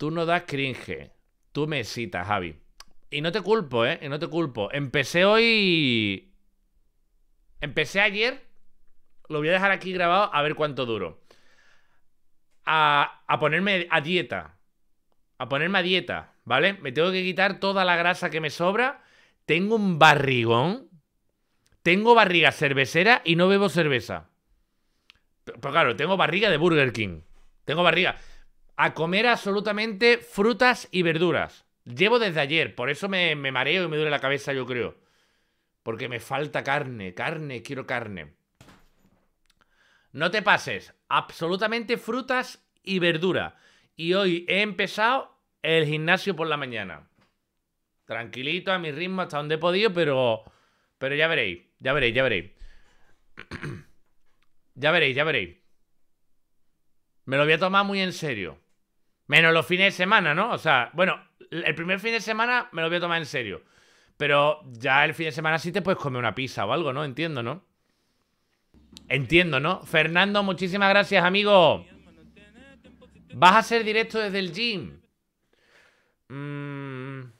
Tú no das cringe. Tú me citas, Javi. Y no te culpo, ¿eh? Y no te culpo. Empecé hoy... Empecé ayer. Lo voy a dejar aquí grabado a ver cuánto duro. A, ponerme a dieta. A ponerme a dieta, ¿vale? Me tengo que quitar toda la grasa que me sobra. Tengo un barrigón. Tengo barriga cervecera y no bebo cerveza. Pues claro, tengo barriga de Burger King. Tengo barriga a comer absolutamente frutas y verduras. Llevo desde ayer, por eso me, mareo y me duele la cabeza, yo creo. Porque me falta carne, carne, quiero carne. No te pases, absolutamente frutas y verdura. Y hoy he empezado el gimnasio por la mañana. Tranquilito, a mi ritmo, hasta donde he podido, pero, pero ya veréis, ya veréis, ya veréis. ya veréis, ya veréis. Me lo voy a tomar muy en serio. Menos los fines de semana, ¿no? O sea, bueno, el primer fin de semana me lo voy a tomar en serio. Pero ya el fin de semana sí te puedes comer una pizza o algo, ¿no? Entiendo, ¿no? Entiendo, ¿no? Fernando, muchísimas gracias, amigo. ¿Vas a hacer directo desde el gym? Mm,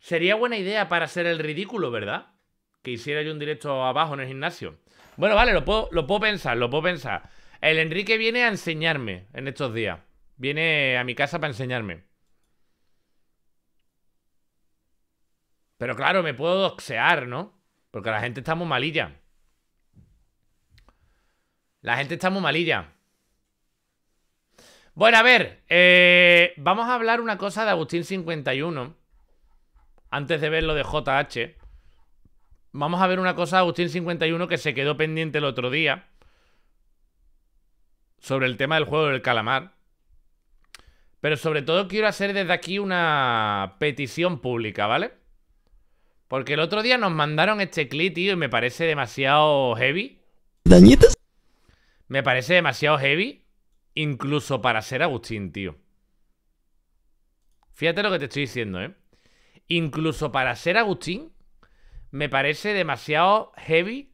sería buena idea para hacer el ridículo, ¿verdad? Que hiciera yo un directo abajo en el gimnasio. Bueno, vale, lo lo puedo pensar, lo puedo pensar. El Enrique viene a enseñarme en estos días. Viene a mi casa para enseñarme. Pero claro, me puedo doxear, ¿no? Porque la gente está muy malilla. La gente está muy malilla. Bueno, a ver, eh, vamos a hablar una cosa de Agustín 51. Antes de ver lo de JH. Vamos a ver una cosa de Agustín 51 que se quedó pendiente el otro día. Sobre el tema del juego del calamar. Pero sobre todo quiero hacer desde aquí una petición pública, ¿vale? Porque el otro día nos mandaron este clip, tío, y me parece demasiado heavy. ¿Dañitas? Me parece demasiado heavy, incluso para ser Agustín, tío. Fíjate lo que te estoy diciendo, ¿eh? Incluso para ser Agustín, me parece demasiado heavy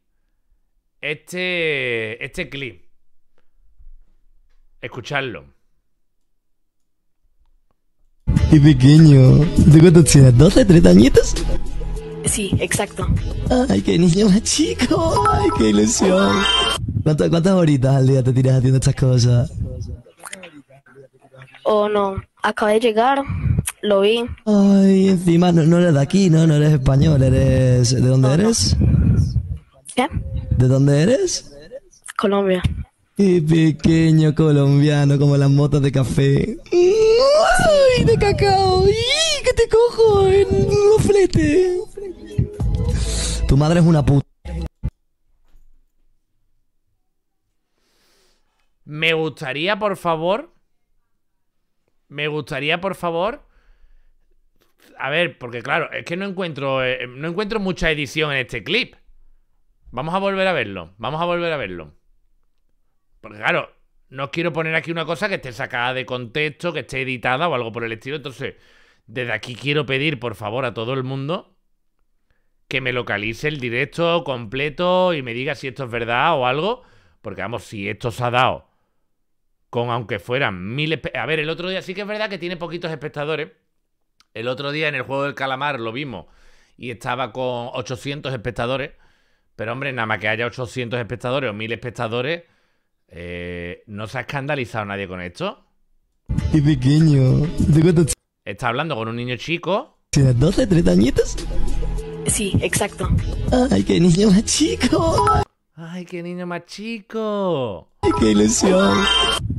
este, este clip. Escuchadlo. Y pequeño. ¿De cuánto tienes? ¿12, 30 añitos? Sí, exacto. Ay, qué niño más chico. Ay, qué ilusión. ¿Cuántas, cuántas horitas al día te tiras haciendo estas cosas? Oh, no. Acabé de llegar. Lo vi. Ay, encima no, eres de aquí, ¿no? No eres español. Eres... ¿De dónde eres? ¿Qué? ¿De dónde eres? Colombia. Qué pequeño colombiano, como las motos de café. ¡Ay, de cacao! ¡Y que te cojo en los fletes! Tu madre es una puta. Me gustaría, por favor. Me gustaría, por favor. A ver, porque claro, es que no encuentro. Eh, no encuentro mucha edición en este clip. Vamos a volver a verlo. Vamos a volver a verlo. Porque claro, no quiero poner aquí una cosa que esté sacada de contexto, que esté editada o algo por el estilo. Entonces, desde aquí quiero pedir, por favor, a todo el mundo que me localice el directo completo y me diga si esto es verdad o algo. Porque, vamos, si esto se ha dado con aunque fueran mil... A ver, el otro día sí que es verdad que tiene poquitos espectadores. El otro día en el juego del calamar lo vimos y estaba con 800 espectadores. Pero hombre, nada más que haya 800 espectadores o mil espectadores, eh, ¿No se ha escandalizado nadie con esto? Qué pequeño. ¿Está hablando con un niño chico? ¿Tienes 12, 13 añitos? Sí, exacto. ¡Ay, qué niño más chico! ¡Ay, qué niño más chico! Ay, ¡Qué ilusión!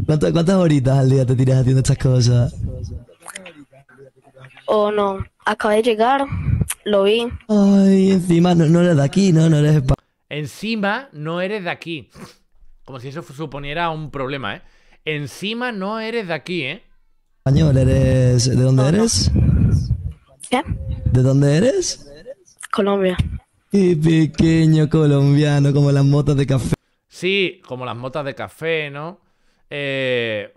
¿Cuántas, horitas al día te tiras haciendo estas cosas? Oh, no. Acabé de llegar. Lo vi. Ay, encima no, eres de aquí, no, no eres... Encima no eres de aquí. Como si eso suponiera un problema, ¿eh? Encima no eres de aquí, ¿eh? Español, ¿eres. ¿De dónde eres? ¿Qué? ¿De dónde eres? Colombia. Y pequeño colombiano, como las motas de café. Sí, como las motas de café, ¿no? Eh.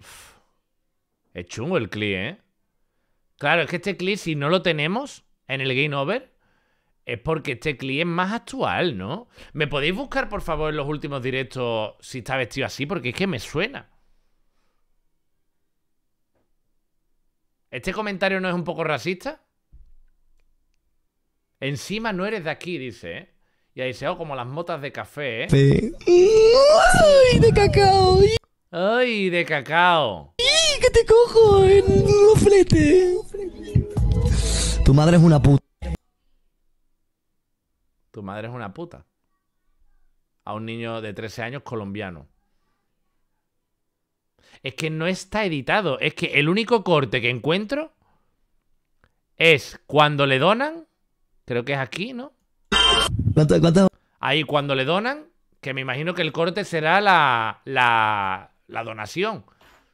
Es chungo el cli, ¿eh? Claro, es que este cli, si no lo tenemos en el game over, es porque este cliente es más actual, ¿no? ¿Me podéis buscar, por favor, en los últimos directos si está vestido así? Porque es que me suena. ¿Este comentario no es un poco racista? Encima no eres de aquí, dice, ¿eh? Y ahí se hago como las motas de café, ¿eh? Sí. ¡Ay, de cacao! ¡Ay, de cacao! ¡Y que te cojo en los Tu madre es una puta. Tu madre es una puta. A un niño de 13 años colombiano. Es que no está editado. Es que el único corte que encuentro es cuando le donan. Creo que es aquí, ¿no? Ahí, cuando le donan, que me imagino que el corte será la, la, la donación.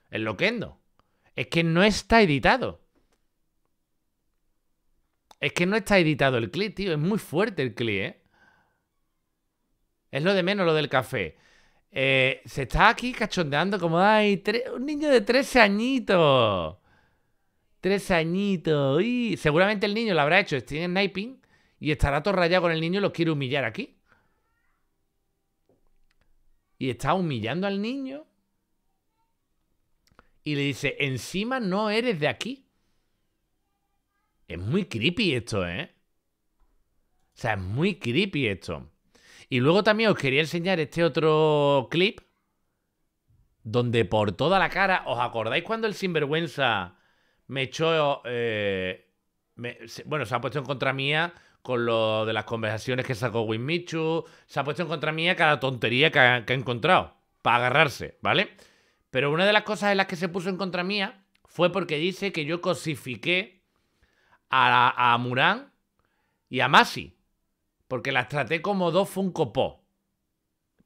El loquendo. Es que no está editado. Es que no está editado el clip, tío. Es muy fuerte el clip, ¿eh? Es lo de menos lo del café. Eh, se está aquí cachondeando como, ay, un niño de 13 añitos. 13 añitos. Y seguramente el niño lo habrá hecho Tiene Sniping y estará todo con el niño y lo quiere humillar aquí. Y está humillando al niño. Y le dice, encima no eres de aquí. Es muy creepy esto, ¿eh? O sea, es muy creepy esto. Y luego también os quería enseñar este otro clip donde por toda la cara, ¿os acordáis cuando el sinvergüenza me echó... Eh, bueno, se ha puesto en contra mía con lo de las conversaciones que sacó Winmichu. Se ha puesto en contra mía cada tontería que que ha, encontrado para agarrarse, ¿vale? Pero una de las cosas en las que se puso en contra mía fue porque dice que yo cosifiqué a, Murán y a Masi, porque las traté como dos Funko Pó.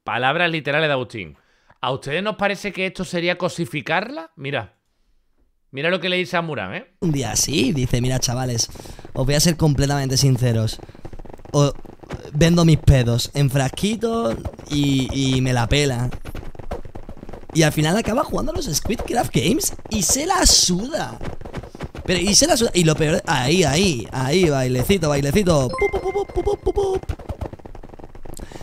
Palabras literales de Agustín. ¿A ustedes nos parece que esto sería cosificarla? Mira. Mira lo que le dice a Murán, ¿eh? Un día así, dice, mira chavales, os voy a ser completamente sinceros. O, vendo mis pedos en frasquito y, y, me la pela. Y al final acaba jugando a los Squidcraft Games y se la suda. Pero, y Y lo peor. Ahí, ahí, ahí, bailecito, bailecito.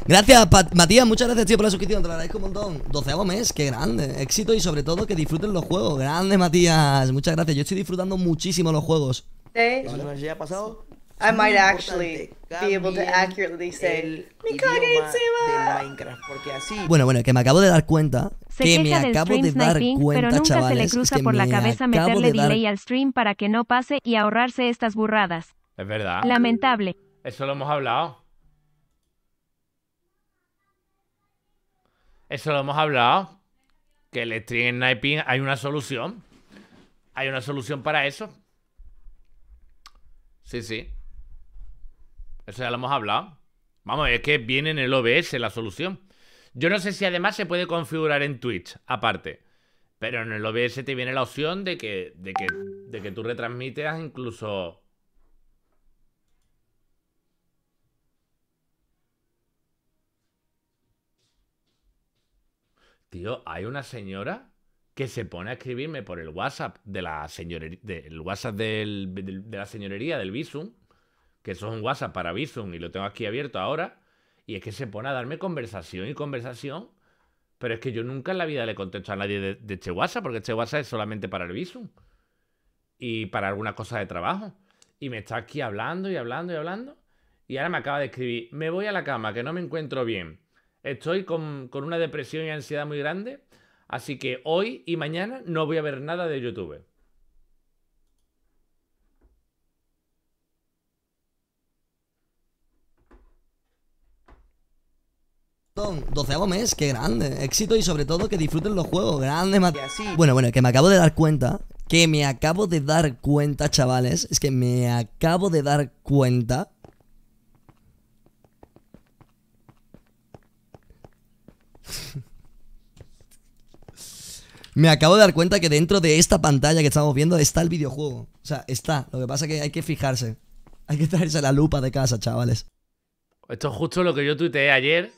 Gracias, Matías, muchas gracias, tío, por la suscripción, te lo agradezco un montón. Doceavo mes, qué grande. Éxito y sobre todo que disfruten los juegos. Grande, Matías, muchas gracias. Yo estoy disfrutando muchísimo los juegos. Sí. ha pasado? I might actually be able to accurately say Minecraft porque así. Bueno, bueno, que me acabo de dar cuenta se que queja del de sniping, cuenta, pero nunca se le cruza por la cabeza meterle delay al stream para que no pase y ahorrarse estas burradas. Es verdad. Lamentable. Eso lo hemos hablado. Eso lo hemos hablado. Que el stream sniping hay una solución. Hay una solución para eso. Sí, sí. Eso ya lo hemos hablado. Vamos, es que viene en el OBS la solución. Yo no sé si además se puede configurar en Twitch, aparte. Pero en el OBS te viene la opción de que, de de que tú retransmites incluso... Tío, hay una señora que se pone a escribirme por el WhatsApp de la señorería, del WhatsApp de, la señorería del Visum, que eso es un WhatsApp para Visum y lo tengo aquí abierto ahora. Y es que se pone a darme conversación y conversación. Pero es que yo nunca en la vida le contesto a nadie de, de porque Chewasa es solamente para el visum. Y para alguna cosa de trabajo. Y me está aquí hablando y hablando y hablando. Y ahora me acaba de escribir, me voy a la cama, que no me encuentro bien. Estoy con una depresión y ansiedad muy grande. Así que hoy y mañana no voy a ver nada de YouTube. Doceavo mes, qué grande. Éxito y sobre todo que disfruten los juegos. Grande, Matías. Bueno, bueno, que me acabo de dar cuenta. Que me acabo de dar cuenta, chavales. Es que me acabo de dar cuenta. me acabo de dar cuenta que dentro de esta pantalla que estamos viendo está el videojuego. O sea, está. Lo que pasa es que hay que fijarse. Hay que traerse la lupa de casa, chavales. Esto es justo lo que yo tuiteé ayer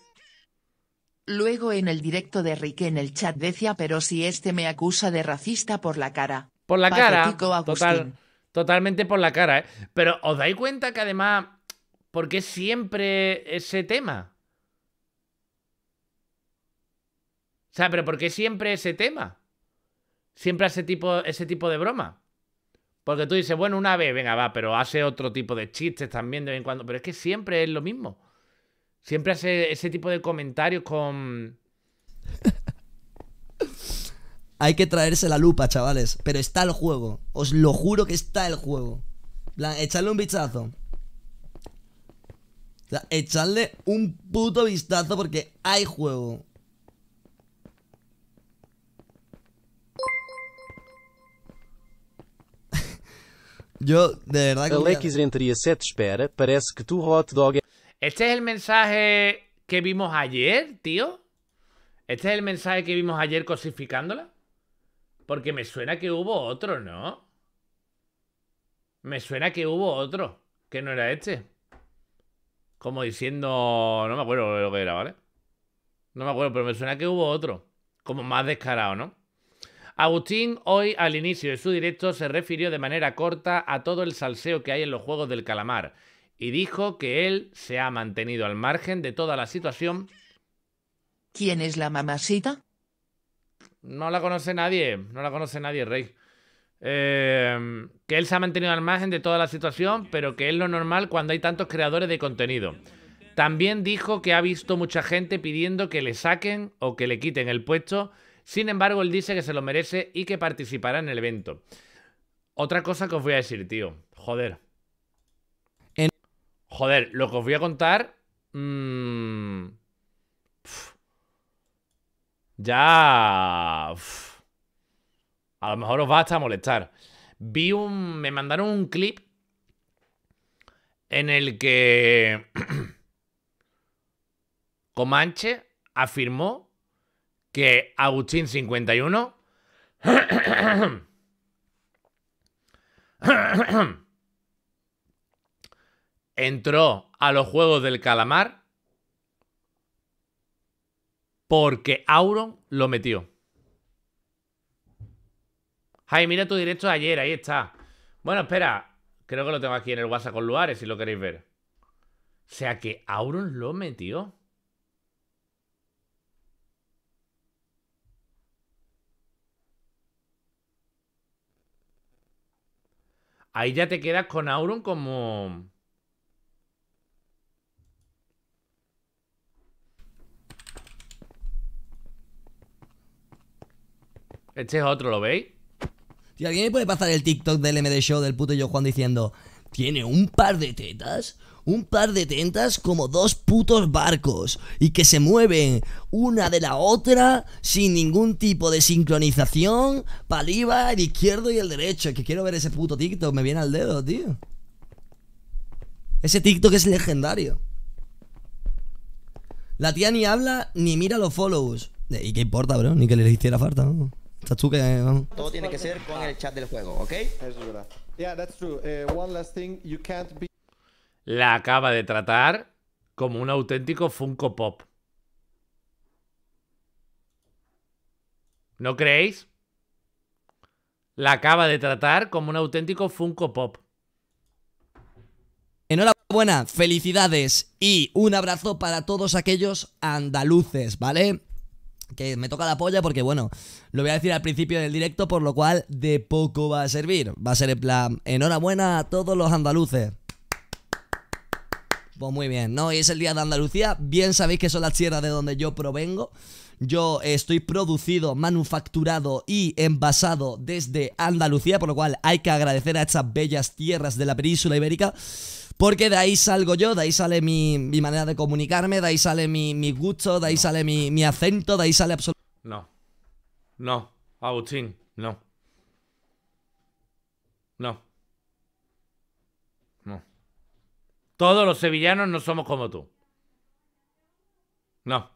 Luego en el directo de Ricky en el chat decía pero si este me acusa de racista por la cara. Por la cara. Total, totalmente por la cara, ¿eh? Pero os dais cuenta que además, ¿por qué siempre ese tema? O sea, pero ¿por qué siempre ese tema? Siempre ese tipo, ese tipo de broma. Porque tú dices, bueno, una vez, venga, va, pero hace otro tipo de chistes también de vez en cuando. Pero es que siempre es lo mismo. Siempre hace ese tipo de comentarios con... Hay que traerse la lupa, chavales. Pero está el juego. Os lo juro que está el juego. Echadle un vistazo. O sea, echadle un puto vistazo porque hay juego. Yo, de verdad que. espera, parece que tu hot dog este es el mensaje que vimos ayer, tío. Este es el mensaje que vimos ayer cosificándola. Porque me suena que hubo otro, ¿no? Me suena que hubo otro, que no era este. Como diciendo... No me acuerdo lo que era, ¿vale? No me acuerdo, pero me suena que hubo otro. Como más descarado, ¿no? Agustín hoy al inicio de su directo se refirió de manera corta a todo el salseo que hay en los juegos del calamar y dijo que él se ha mantenido al margen de toda la situación. ¿Quién es la mamacita? No la conoce nadie, no la conoce nadie, Rey. Em, que él se ha mantenido al margen de toda la situación, pero que es lo normal cuando hay tantos creadores de contenido. También dijo que ha visto mucha gente pidiendo que le saquen o que le quiten el puesto. Sin embargo, él dice que se lo merece y que participará en el evento. Otra cosa que os voy a decir, tío. Joder. Joder, lo que os voy a contar... Mm, ya... a lo mejor os va hasta molestar. Vi un... Me mandaron un clip en el que Comanche afirmó que Agustín 51 entró a los Juegos del Calamar porque Auron lo metió. Ay, mira tu directo de ayer, ahí está. Bueno, espera, creo que lo tengo aquí en el WhatsApp con Luares, si lo queréis ver. O sea que Auron lo metió. Ahí ya te quedas con Auron como... Este es otro, ¿lo veis? Si alguien me puede pasar el TikTok del MD Show del puto yo Juan diciendo Tiene un par de tetas un par de tetas como dos putos barcos y que se mueven una de la otra sin ningún tipo de sincronización para el izquierdo y el derecho. Que quiero ver ese puto TikTok, me viene al dedo, tío. Ese TikTok es legendario. La tía ni habla ni mira los follows. Eh, ¿Y qué importa, bro? Ni que le hiciera falta, ¿no? Eh, Todo tiene que ser con el chat del juego, ¿ok? Eso es verdad. that's true. Eh, La acaba de tratar como un auténtico Funko Pop. ¿No creéis? La acaba de tratar como un auténtico Funko Pop. Enhorabuena, felicidades y un abrazo para todos aquellos andaluces, ¿vale? que me toca la polla porque, bueno, lo voy a decir al principio del directo, por lo cual de poco va a servir. Va a ser en plan, enhorabuena a todos los andaluces. Pues muy bien, ¿no? Y es el día de Andalucía. Bien sabéis que son las tierras de donde yo provengo. Yo estoy producido, manufacturado y envasado desde Andalucía, por lo cual hay que agradecer a estas bellas tierras de la península ibérica porque de ahí salgo yo, de ahí sale mi, manera de comunicarme, de ahí sale mi, gusto, de ahí sale mi, mi acento, de ahí sale absolutamente... No. No. Agustín, no. No. No. Todos los sevillanos no somos como tú. No.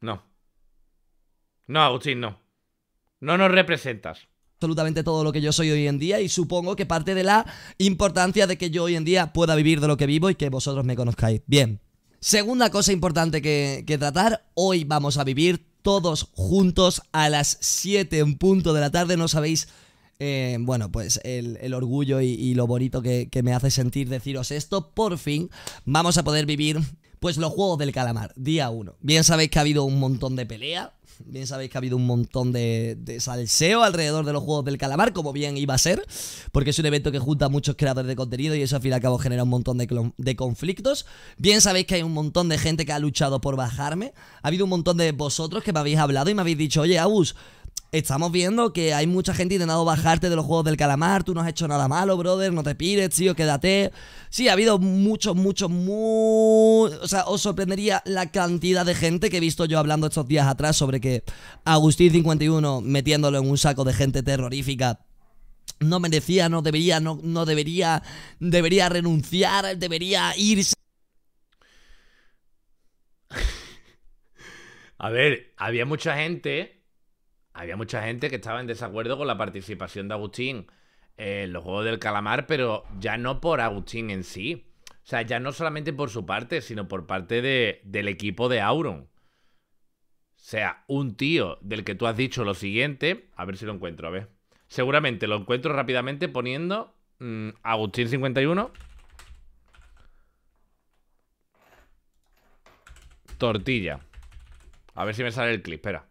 No. No, Agustín, no. No nos representas absolutamente todo lo que yo soy hoy en día y supongo que parte de la importancia de que yo hoy en día pueda vivir de lo que vivo y que vosotros me conozcáis. Bien. Segunda cosa importante que, tratar, hoy vamos a vivir todos juntos a las 7 en punto de la tarde, no sabéis... Eh, bueno, pues el, orgullo y, lo bonito que, que me hace sentir deciros esto, por fin vamos a poder vivir pues los juegos del calamar, día 1. Bien sabéis que ha habido un montón de pelea. bien sabéis que ha habido un montón de, salseo alrededor de los juegos del calamar, como bien iba a ser, porque es un evento que junta a muchos creadores de contenido y eso al fin y al cabo genera un montón de, conflictos. Bien sabéis que hay un montón de gente que ha luchado por bajarme, ha habido un montón de vosotros que me habéis hablado y me habéis dicho, oye, Abus estamos viendo que hay mucha gente intentando bajarte de los juegos del calamar. Tú no has hecho nada malo, brother. No te pires, tío, quédate. Sí, ha habido muchos, muchos, muy. O sea, os sorprendería la cantidad de gente que he visto yo hablando estos días atrás sobre que Agustín51 metiéndolo en un saco de gente terrorífica no merecía, no debería, no, no, debería, debería renunciar, debería irse. A ver, había mucha gente había mucha gente que estaba en desacuerdo con la participación de Agustín eh, en los Juegos del Calamar, pero ya no por Agustín en sí. O sea, ya no solamente por su parte, sino por parte del equipo de Auron. O sea, un tío del que tú has dicho lo siguiente. A ver si lo encuentro, a ver. Seguramente lo encuentro rápidamente poniendo mm, Agustín 51. Tortilla. A ver si me sale el clip, espera.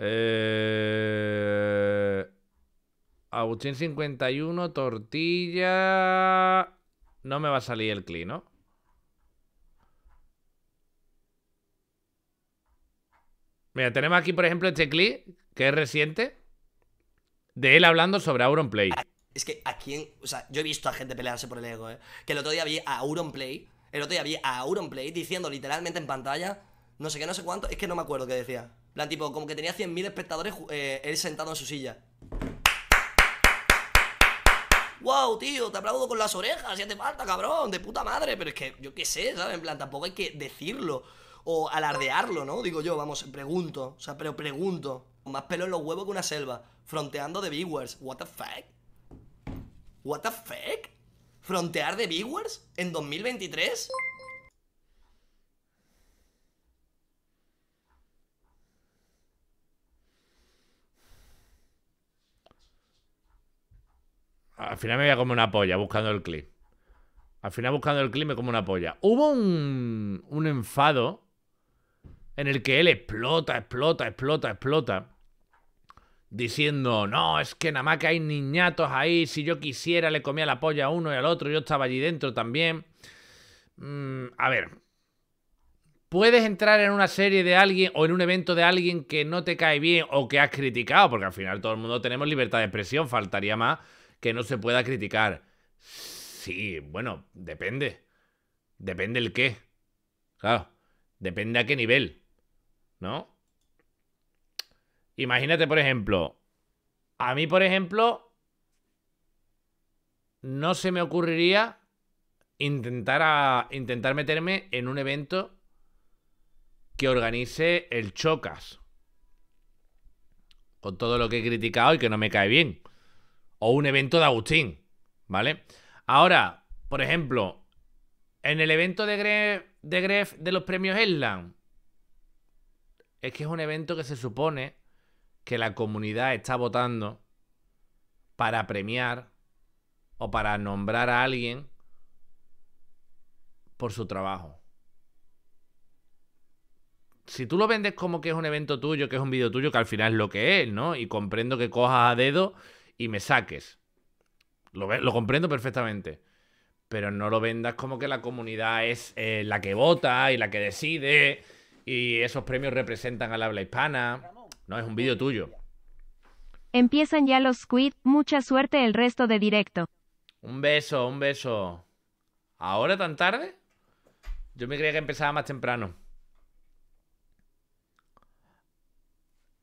Eh... Agustín 51, tortilla. No me va a salir el clip ¿no? Mira, tenemos aquí, por ejemplo, este clip que es reciente de él hablando sobre play ah, Es que a quién. O sea, yo he visto a gente pelearse por el ego, ¿eh? Que el otro día vi a Auronplay. El otro día vi a Auronplay diciendo literalmente en pantalla. No sé qué, no sé cuánto. Es que no me acuerdo qué decía plan, tipo, como que tenía 100.000 espectadores eh, él sentado en su silla. ¡Wow, tío! Te aplaudo con las orejas, ya te falta, cabrón, de puta madre. Pero es que, yo qué sé, ¿sabes? En plan, tampoco hay que decirlo o alardearlo, ¿no? Digo yo, vamos, pregunto, o sea, pero pregunto. Más pelo en los huevos que una selva, fronteando de viewers. ¿What the fuck? ¿What the fuck? ¿Frontear de viewers en 2023? Al final me voy a comer una polla buscando el clip. Al final buscando el clip me como una polla. Hubo un, enfado en el que él explota, explota, explota, explota. Diciendo, no, es que nada más que hay niñatos ahí. Si yo quisiera le comía la polla a uno y al otro. Yo estaba allí dentro también. Mm, a ver. Puedes entrar en una serie de alguien o en un evento de alguien que no te cae bien o que has criticado, porque al final todo el mundo tenemos libertad de expresión, faltaría más que no se pueda criticar. Sí, bueno, depende. Depende el qué. Claro, depende a qué nivel. ¿No? Imagínate, por ejemplo, a mí, por ejemplo, no se me ocurriría intentar, a, intentar meterme en un evento que organice el Chocas. Con todo lo que he criticado y que no me cae bien o un evento de Agustín, ¿vale? Ahora, por ejemplo, en el evento de Gref de, los premios Eslan, es que es un evento que se supone que la comunidad está votando para premiar o para nombrar a alguien por su trabajo. Si tú lo vendes como que es un evento tuyo, que es un vídeo tuyo, que al final es lo que es, ¿no? Y comprendo que cojas a dedo y me saques. Lo, comprendo perfectamente. Pero no lo vendas como que la comunidad es eh, la que vota y la que decide y esos premios representan al habla hispana. No, es un vídeo tuyo. Empiezan ya los Squid, mucha suerte el resto de directo. Un beso, un beso. ¿Ahora tan tarde? Yo me creía que empezaba más temprano.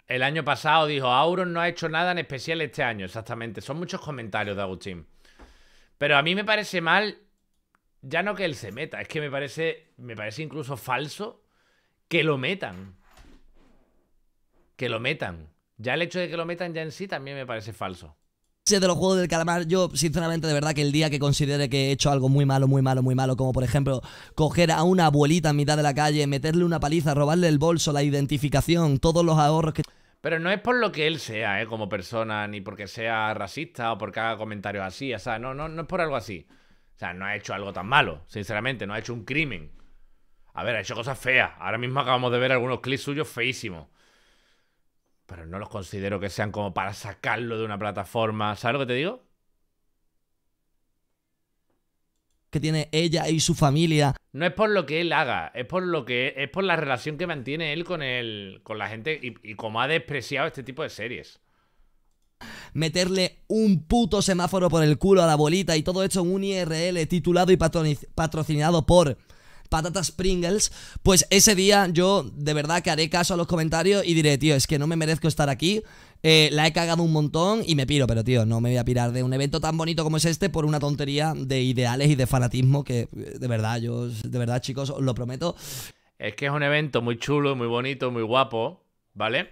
El año pasado dijo, Auron no ha hecho nada en especial este año, exactamente. Son muchos comentarios de Agustín. Pero a mí me parece mal, ya no que él se meta, es que me parece, me parece incluso falso que lo metan. Que lo metan. Ya el hecho de que lo metan ya en sí también me parece falso de los juegos del calamar, yo sinceramente de verdad que el día que considere que he hecho algo muy malo, muy malo, muy malo, como por ejemplo coger a una abuelita en mitad de la calle, meterle una paliza, robarle el bolso, la identificación, todos los ahorros que... Pero no es por lo que él sea, ¿eh? Como persona, ni porque sea racista o porque haga comentarios así, o sea, no, no, no es por algo así. O sea, no ha hecho algo tan malo, sinceramente, no ha hecho un crimen. A ver, ha hecho cosas feas. Ahora mismo acabamos de ver algunos clips suyos feísimos. Pero no los considero que sean como para sacarlo de una plataforma. ¿Sabes lo que te digo? que tiene ella y su familia. No es por lo que él haga, es por lo que es por la relación que mantiene él con con la gente y, y cómo ha despreciado este tipo de series. Meterle un puto semáforo por el culo a la bolita y todo hecho en un IRL titulado y patrocinado por patatas Pringles, pues ese día yo de verdad que haré caso a los comentarios y diré, tío, es que no me merezco estar aquí, eh, la he cagado un montón y me piro, pero tío, no me voy a pirar de un evento tan bonito como es este por una tontería de ideales y de fanatismo que eh, de verdad, yo, de verdad chicos, os lo prometo. Es que es un evento muy chulo, muy bonito, muy guapo, ¿vale?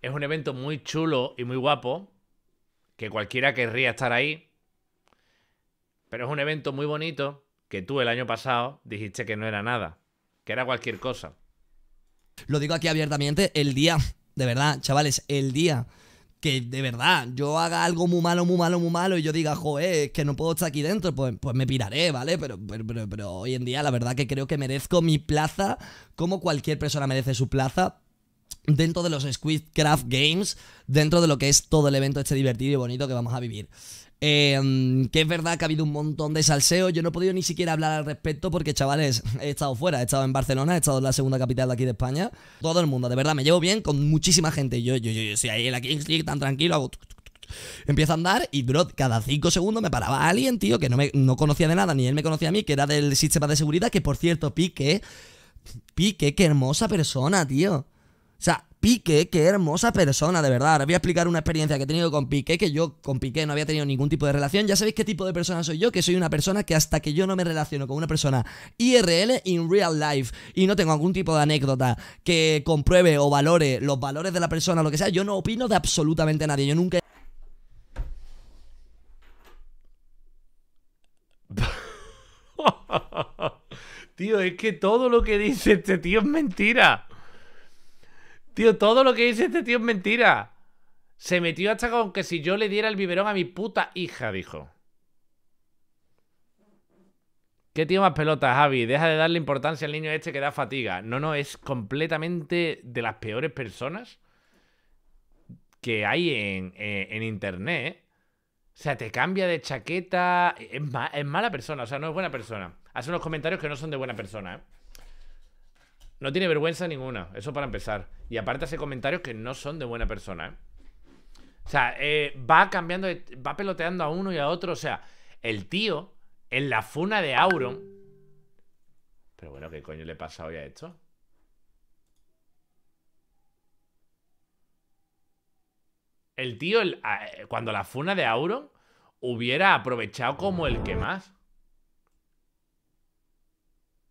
Es un evento muy chulo y muy guapo, que cualquiera querría estar ahí, pero es un evento muy bonito que tú el año pasado dijiste que no era nada, que era cualquier cosa. Lo digo aquí abiertamente, el día, de verdad, chavales, el día que de verdad yo haga algo muy malo, muy malo, muy malo y yo diga, joder, es que no puedo estar aquí dentro, pues, pues me piraré, ¿vale? Pero, pero, pero hoy en día la verdad que creo que merezco mi plaza como cualquier persona merece su plaza, dentro de los Squidcraft Games, dentro de lo que es todo el evento este divertido y bonito que vamos a vivir. Em, que es verdad que ha habido un montón de salseo. Yo no he podido ni siquiera hablar al respecto porque, chavales, he estado fuera. He estado en Barcelona, he estado en la segunda capital de aquí de España. Todo el mundo, de verdad, me llevo bien con muchísima gente. Yo, yo, yo, yo soy ahí en la Kings League tan tranquilo, hago... Empiezo a andar y, bro, cada cinco segundos me paraba alguien, tío, que no, me, no conocía de nada, ni él me conocía a mí, que era del sistema de seguridad, que por cierto, Pique, Pique, qué hermosa persona, tío. O sea, Piqué, qué hermosa persona, de verdad. Ahora voy a explicar una experiencia que he tenido con Piqué, que yo con Piqué no había tenido ningún tipo de relación. Ya sabéis qué tipo de persona soy yo, que soy una persona que hasta que yo no me relaciono con una persona IRL in real life y no tengo algún tipo de anécdota que compruebe o valore los valores de la persona, lo que sea, yo no opino de absolutamente nadie. Yo nunca... Tío, es que todo lo que dice este tío es mentira. Tío, todo lo que dice este tío es mentira. Se metió hasta con que si yo le diera el biberón a mi puta hija, dijo. ¿Qué tío más pelota, Javi? Deja de darle importancia al niño este que da fatiga. No, no, es completamente de las peores personas que hay en, internet. ¿eh? O sea, te cambia de chaqueta. Es, mala persona, o sea, no es buena persona. Hace unos comentarios que no son de buena persona, ¿eh? No tiene vergüenza ninguna, eso para empezar. Y aparte hace comentarios que no son de buena persona. ¿eh? O sea, eh, va cambiando, va peloteando a uno y a otro. O sea, el tío en la funa de Auron. Pero bueno, ¿qué coño le pasa hoy a esto? El tío, eh, cuando la funa de Auron hubiera aprovechado como el que más.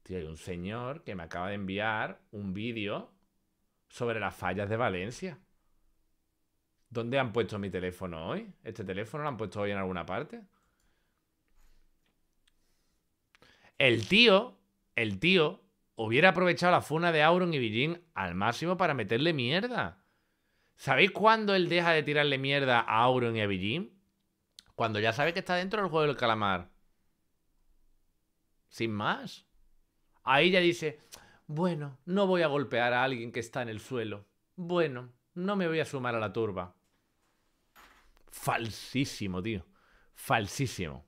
Tío, hay un señor que me acaba de enviar un vídeo sobre las fallas de Valencia. ¿Dónde han puesto mi teléfono hoy? ¿Este teléfono lo han puesto hoy en alguna parte? El tío, el tío, hubiera aprovechado la funa de Auron y Villín al máximo para meterle mierda. ¿Sabéis cuándo él deja de tirarle mierda a Auron y a Cuando ya sabe que está dentro del juego del calamar. Sin más. Ahí ya dice, bueno, no voy a golpear a alguien que está en el suelo. Bueno, no me voy a sumar a la turba. Falsísimo, tío. Falsísimo.